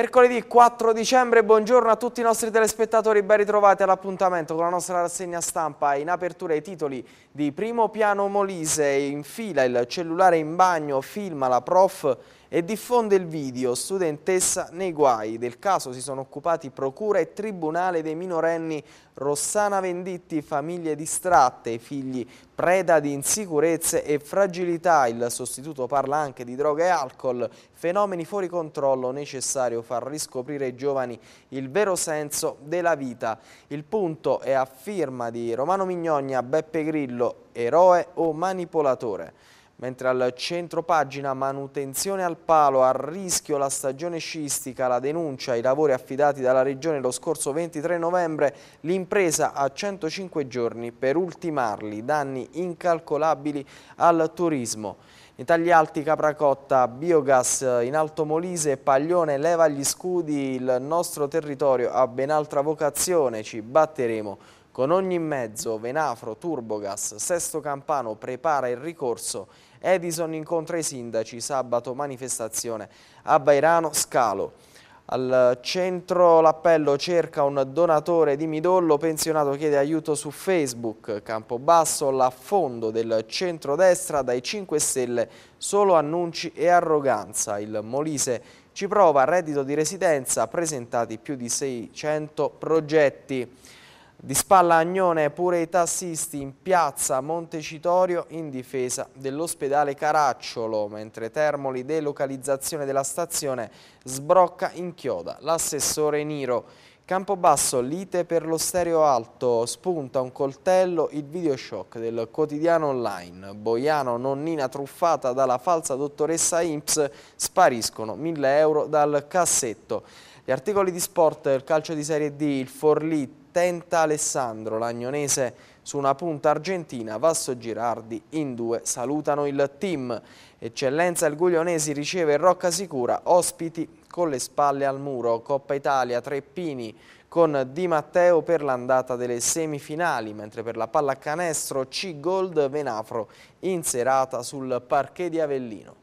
Mercoledì 4 dicembre, buongiorno a tutti i nostri telespettatori, ben ritrovati all'appuntamento con la nostra rassegna stampa. In apertura i titoli di Primo Piano Molise, in fila il cellulare in bagno, filma la prof e diffonde il video Studentessa nei guai. Del caso si sono occupati Procura e Tribunale dei minorenni Rossana Venditti, famiglie distratte, figli preda di insicurezze e fragilità. Il sostituto parla anche di droga e alcol, fenomeni fuori controllo necessario far riscoprire ai giovani il vero senso della vita. Il punto è a firma di Romano Mignogna, Beppe Grillo, eroe o manipolatore. Mentre al centro pagina manutenzione al palo, a rischio la stagione sciistica, la denuncia ai lavori affidati dalla Regione lo scorso 23 novembre, l'impresa a 105 giorni per ultimarli, danni incalcolabili al turismo. In tagli alti Capracotta, Biogas in Alto Molise, Paglione leva gli scudi, il nostro territorio ha ben altra vocazione, ci batteremo con ogni mezzo, Venafro, Turbogas, Sesto Campano prepara il ricorso, Edison incontra i sindaci, sabato manifestazione a Bairano Scalo. Al centro l'appello cerca un donatore di midollo, pensionato chiede aiuto su Facebook, Campobasso l'affondo del centrodestra dai 5 Stelle, solo annunci e arroganza, il Molise ci prova reddito di residenza, presentati più di 600 progetti. Di spalla Agnone pure i tassisti in piazza Montecitorio in difesa dell'ospedale Caracciolo, mentre Termoli delocalizzazione della stazione sbrocca in chioda l'assessore Niro. Campobasso lite per lo stereo alto, spunta un coltello il video shock del quotidiano online. Boiano nonnina truffata dalla falsa dottoressa Imps, spariscono 1000 euro dal cassetto. Gli articoli di sport, il calcio di Serie D, il Forlì tenta Alessandro, l'agnonese su una punta argentina, Vasso Girardi in due salutano il team. Eccellenza il Guglionesi riceve Rocca Sicura, ospiti con le spalle al muro, Coppa Italia, Treppini con Di Matteo per l'andata delle semifinali, mentre per la pallacanestro C-Gold Venafro in serata sul parquet di Avellino.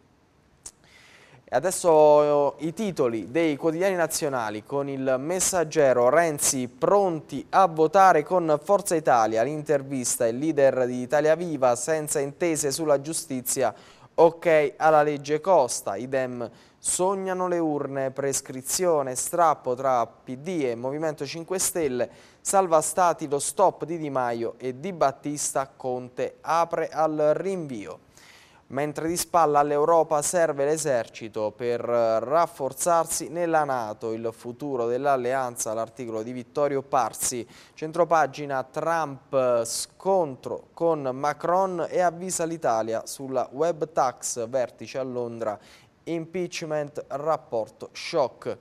E adesso eh, i titoli dei quotidiani nazionali con il messaggero Renzi pronti a votare con Forza Italia, l'intervista, il leader di Italia Viva senza intese sulla giustizia, ok alla legge Costa, idem sognano le urne, prescrizione, strappo tra PD e Movimento 5 Stelle, salva stati lo stop di Di Maio e Di Battista Conte apre al rinvio mentre di spalla all'Europa serve l'esercito per eh, rafforzarsi nella Nato, il futuro dell'alleanza, l'articolo di Vittorio Parsi, centropagina Trump eh, scontro con Macron e avvisa l'Italia sulla web tax, vertice a Londra, impeachment, rapporto shock.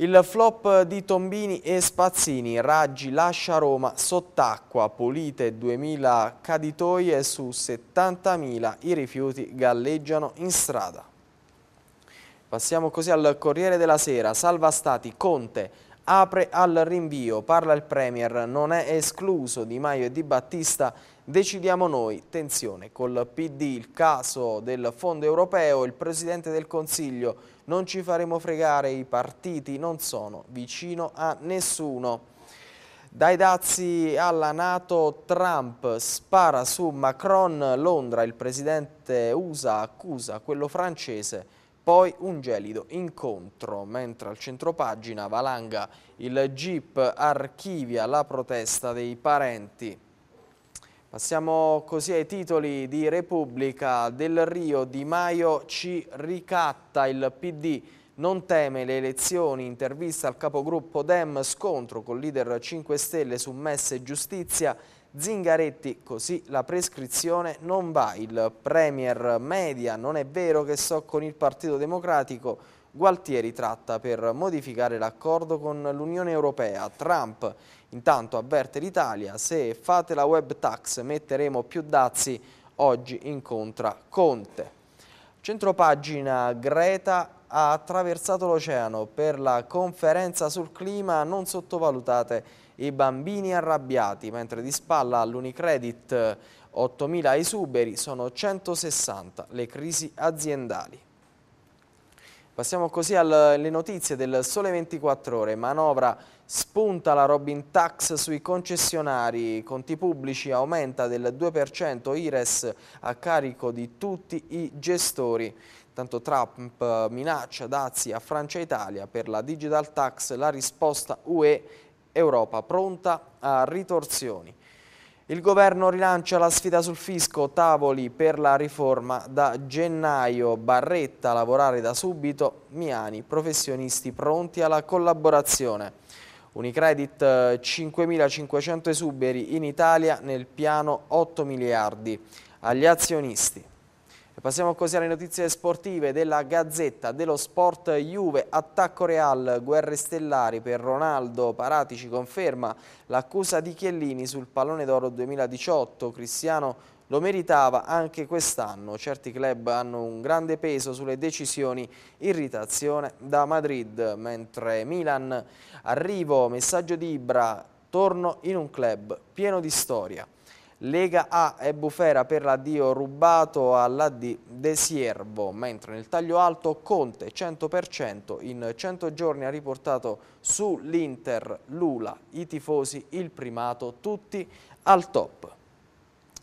Il flop di Tombini e Spazzini, Raggi lascia Roma sott'acqua, pulite 2.000 caditoie su 70.000, i rifiuti galleggiano in strada. Passiamo così al Corriere della Sera, salva stati Conte, apre al rinvio, parla il Premier, non è escluso Di Maio e Di Battista Decidiamo noi, tensione, col PD il caso del fondo europeo, il Presidente del Consiglio, non ci faremo fregare, i partiti non sono vicino a nessuno. Dai dazi alla Nato, Trump spara su Macron, Londra, il presidente USA accusa quello francese, poi un gelido incontro, mentre al centropagina valanga il Jeep archivia la protesta dei parenti. Passiamo così ai titoli di Repubblica del Rio. Di Maio ci ricatta il PD. Non teme le elezioni, intervista al capogruppo Dem, scontro col leader 5 Stelle su Messe e Giustizia, Zingaretti, così la prescrizione non va. Il Premier media, non è vero che so con il Partito Democratico, Gualtieri tratta per modificare l'accordo con l'Unione Europea. Trump intanto avverte l'Italia, se fate la web tax metteremo più dazi, oggi incontra Conte. Centropagina Greta ha attraversato l'oceano per la conferenza sul clima non sottovalutate i bambini arrabbiati, mentre di spalla all'Unicredit 8.000 esuberi sono 160 le crisi aziendali. Passiamo così alle notizie del Sole 24 Ore. Manovra spunta la Robin Tax sui concessionari, conti pubblici aumenta del 2% IRES a carico di tutti i gestori. Tanto Trump minaccia dazi a Francia e Italia per la Digital Tax, la risposta UE Europa pronta a ritorsioni. Il governo rilancia la sfida sul fisco, tavoli per la riforma da gennaio, Barretta a lavorare da subito, Miani, professionisti pronti alla collaborazione. Unicredit 5.500 esuberi in Italia nel piano 8 miliardi agli azionisti. Passiamo così alle notizie sportive della Gazzetta dello Sport Juve, attacco Real, guerre stellari per Ronaldo, Paratici conferma l'accusa di Chiellini sul pallone d'oro 2018, Cristiano lo meritava anche quest'anno, certi club hanno un grande peso sulle decisioni, irritazione da Madrid, mentre Milan, arrivo, messaggio di Ibra, torno in un club pieno di storia. Lega A e Bufera per l'addio rubato all'AD De Siervo, mentre nel taglio alto Conte 100% in 100 giorni ha riportato su l'Inter, Lula, i tifosi, il primato, tutti al top.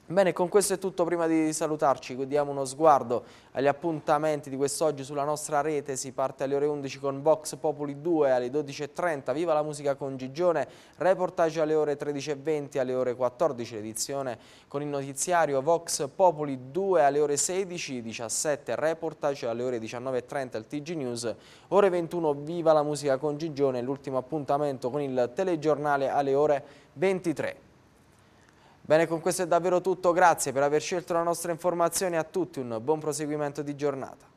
Bene, con questo è tutto. Prima di salutarci, diamo uno sguardo agli appuntamenti di quest'oggi sulla nostra rete. Si parte alle ore 11 con Vox Populi 2, alle 12.30 Viva la musica con Gigione, reportage alle ore 13.20, alle ore 14 l'edizione con il notiziario Vox Populi 2, alle ore 16.17, reportage, alle ore 19.30 al TG News, ore 21 Viva la musica con Gigione, l'ultimo appuntamento con il telegiornale alle ore 23. Bene, con questo è davvero tutto, grazie per aver scelto la nostra informazione a tutti, un buon proseguimento di giornata.